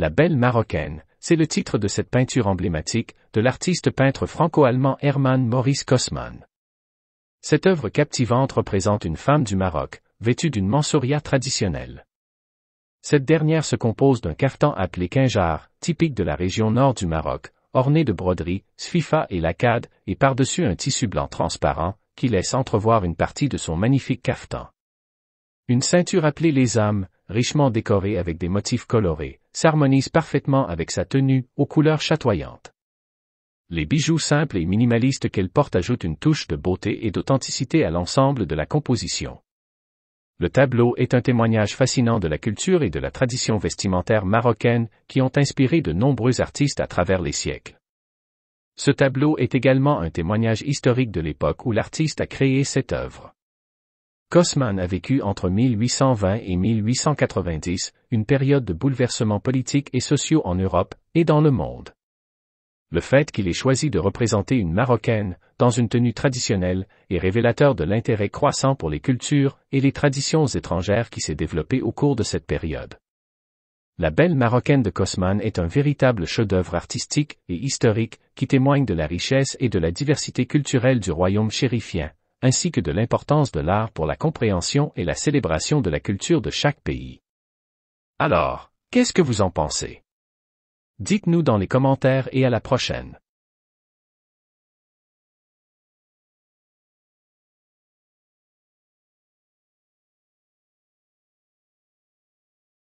La Belle Marocaine, c'est le titre de cette peinture emblématique de l'artiste peintre franco-allemand Hermann Maurice Kossmann. Cette œuvre captivante représente une femme du Maroc, vêtue d'une mansouria traditionnelle. Cette dernière se compose d'un caftan appelé quinjar, typique de la région nord du Maroc, orné de broderies, sfifa et lacade, et par-dessus un tissu blanc transparent, qui laisse entrevoir une partie de son magnifique caftan. Une ceinture appelée les âmes, richement décorée avec des motifs colorés, s'harmonise parfaitement avec sa tenue, aux couleurs chatoyantes. Les bijoux simples et minimalistes qu'elle porte ajoutent une touche de beauté et d'authenticité à l'ensemble de la composition. Le tableau est un témoignage fascinant de la culture et de la tradition vestimentaire marocaine qui ont inspiré de nombreux artistes à travers les siècles. Ce tableau est également un témoignage historique de l'époque où l'artiste a créé cette œuvre. Kosman a vécu entre 1820 et 1890 une période de bouleversements politiques et sociaux en Europe et dans le monde. Le fait qu'il ait choisi de représenter une Marocaine dans une tenue traditionnelle est révélateur de l'intérêt croissant pour les cultures et les traditions étrangères qui s'est développé au cours de cette période. La Belle Marocaine de Cosman est un véritable chef-d'œuvre artistique et historique qui témoigne de la richesse et de la diversité culturelle du royaume chérifien, ainsi que de l'importance de l'art pour la compréhension et la célébration de la culture de chaque pays. Alors, qu'est-ce que vous en pensez Dites-nous dans les commentaires et à la prochaine.